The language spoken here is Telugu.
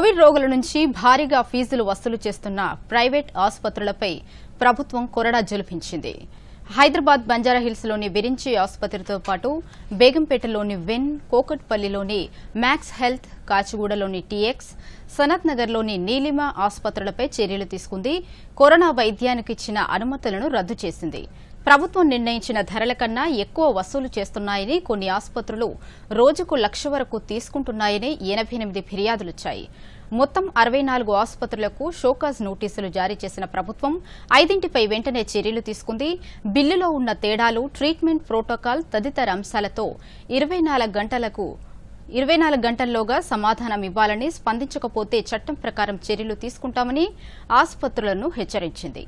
కోవిడ్ రోగుల నుంచి భారీగా ఫీజులు వసూలు చేస్తున్న ప్రైవేట్ ఆసుపత్రులపై ప్రభుత్వం కొరడా జలిపించింది హైదరాబాద్ బంజారాహిల్స్లోని విరించి ఆసుపత్రితో పాటు బేగంపేటలోని వెన్ కోకట్పల్లిలోని మ్యాక్స్ హెల్త్ కాచిగూడలోని టీఎక్స్ సనత్ నగర్లోని నీలిమ ఆసుపత్రులపై చర్యలు తీసుకుంది కరోనా వైద్యానికి ఇచ్చిన అనుమతులను రద్దు చేసింది ప్రభుత్వం నిర్ణయించిన ధరల కన్నా ఎక్కువ వసూలు చేస్తున్నాయని కొన్ని ఆసుపత్రులు రోజుకు లక్ష వరకు తీసుకుంటున్నాయని ఎనభై ఎనిమిది ఫిర్యాదులొచ్చాయి మొత్తం అరవై నాలుగు ఆసుపత్రులకు షోకాజ్ నోటీసులు జారీ చేసిన ప్రభుత్వం ఐదింటిపై వెంటనే చర్యలు తీసుకుంది బిల్లులో ఉన్న తేడాలు ట్రీట్మెంట్ ప్రోటోకాల్ తదితర అంశాలతో ఇరవై గంటలకు ఇరవై నాలుగు గంటల్లోగా సమాధానం ఇవ్వాలని స్పందించకపోతే చట్టం ప్రకారం చర్యలు తీసుకుంటామని ఆసుపత్రులను హెచ్చరించింది